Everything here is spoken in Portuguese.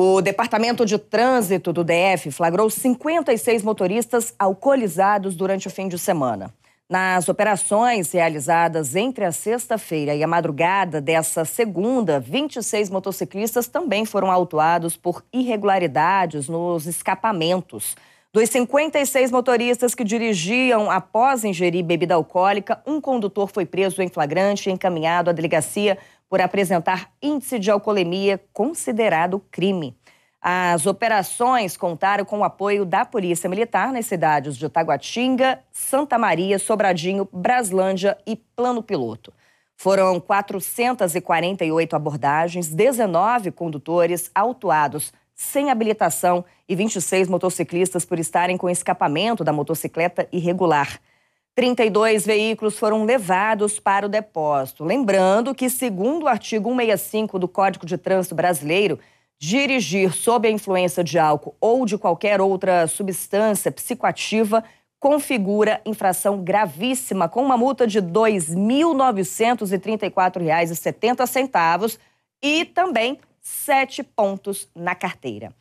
O Departamento de Trânsito do DF flagrou 56 motoristas alcoolizados durante o fim de semana. Nas operações realizadas entre a sexta-feira e a madrugada dessa segunda, 26 motociclistas também foram autuados por irregularidades nos escapamentos. Dos 56 motoristas que dirigiam após ingerir bebida alcoólica, um condutor foi preso em flagrante e encaminhado à delegacia por apresentar índice de alcoolemia considerado crime. As operações contaram com o apoio da Polícia Militar nas cidades de Taguatinga, Santa Maria, Sobradinho, Braslândia e Plano Piloto. Foram 448 abordagens, 19 condutores autuados sem habilitação e 26 motociclistas por estarem com escapamento da motocicleta irregular. 32 veículos foram levados para o depósito. Lembrando que, segundo o artigo 165 do Código de Trânsito Brasileiro, dirigir sob a influência de álcool ou de qualquer outra substância psicoativa configura infração gravíssima com uma multa de R$ 2.934,70 e também sete pontos na carteira.